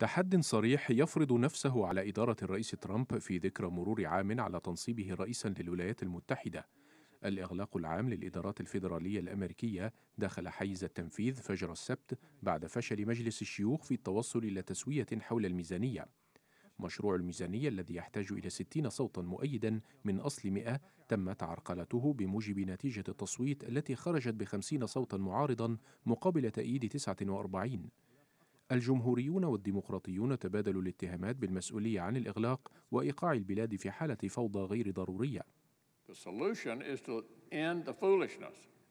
تحد صريح يفرض نفسه على إدارة الرئيس ترامب في ذكرى مرور عام على تنصيبه رئيسا للولايات المتحدة الإغلاق العام للإدارات الفيدرالية الأمريكية دخل حيز التنفيذ فجر السبت بعد فشل مجلس الشيوخ في التوصل إلى تسوية حول الميزانية مشروع الميزانية الذي يحتاج إلى 60 صوتا مؤيدا من أصل 100 تم تعرقلته بموجب نتيجة التصويت التي خرجت ب 50 صوتا معارضا مقابل تأييد 49 الجمهوريون والديمقراطيون تبادلوا الاتهامات بالمسؤولية عن الإغلاق وإيقاع البلاد في حالة فوضى غير ضرورية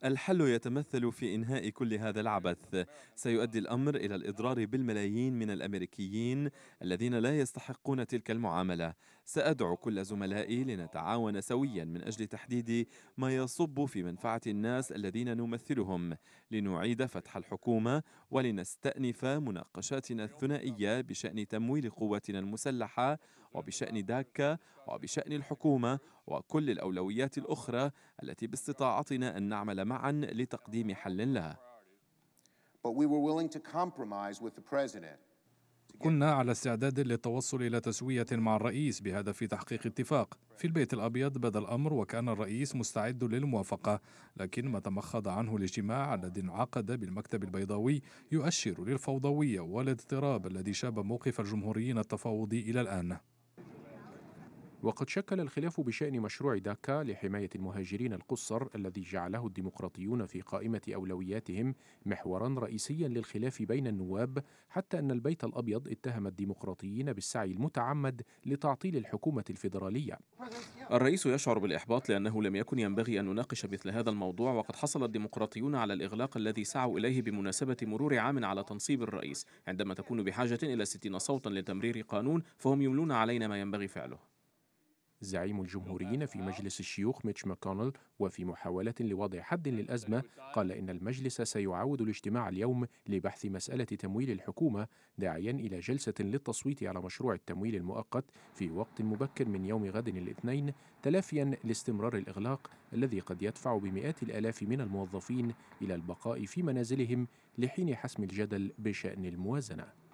الحل يتمثل في إنهاء كل هذا العبث سيؤدي الأمر إلى الإضرار بالملايين من الأمريكيين الذين لا يستحقون تلك المعاملة سأدعو كل زملائي لنتعاون سويا من أجل تحديد ما يصب في منفعة الناس الذين نمثلهم لنعيد فتح الحكومة ولنستأنف مناقشاتنا الثنائية بشأن تمويل قواتنا المسلحة وبشأن داكا وبشأن الحكومة وكل الأولويات الأخرى التي باستطاعتنا أن نعمل معا لتقديم حل لها. But we were willing to compromise with the president كنا على استعداد للتوصل إلى تسوية مع الرئيس بهدف تحقيق اتفاق في البيت الأبيض بدا الأمر وكان الرئيس مستعد للموافقة لكن ما تمخض عنه الاجتماع الذي انعقد بالمكتب البيضاوي يؤشر للفوضوية والاضطراب الذي شاب موقف الجمهوريين التفاوضي إلى الآن وقد شكل الخلاف بشأن مشروع داكا لحماية المهاجرين القصر الذي جعله الديمقراطيون في قائمة أولوياتهم محورا رئيسيا للخلاف بين النواب حتى أن البيت الأبيض اتهم الديمقراطيين بالسعي المتعمد لتعطيل الحكومة الفيدرالية الرئيس يشعر بالإحباط لأنه لم يكن ينبغي أن نناقش مثل هذا الموضوع وقد حصل الديمقراطيون على الإغلاق الذي سعوا إليه بمناسبة مرور عام على تنصيب الرئيس عندما تكون بحاجة إلى 60 صوتا لتمرير قانون فهم يملون علينا ما ينبغي فعله زعيم الجمهوريين في مجلس الشيوخ ميتش ماكونل وفي محاولة لوضع حد للأزمة قال إن المجلس سيعاود الاجتماع اليوم لبحث مسألة تمويل الحكومة داعيا إلى جلسة للتصويت على مشروع التمويل المؤقت في وقت مبكر من يوم غد الاثنين تلافيا لاستمرار الإغلاق الذي قد يدفع بمئات الآلاف من الموظفين إلى البقاء في منازلهم لحين حسم الجدل بشأن الموازنة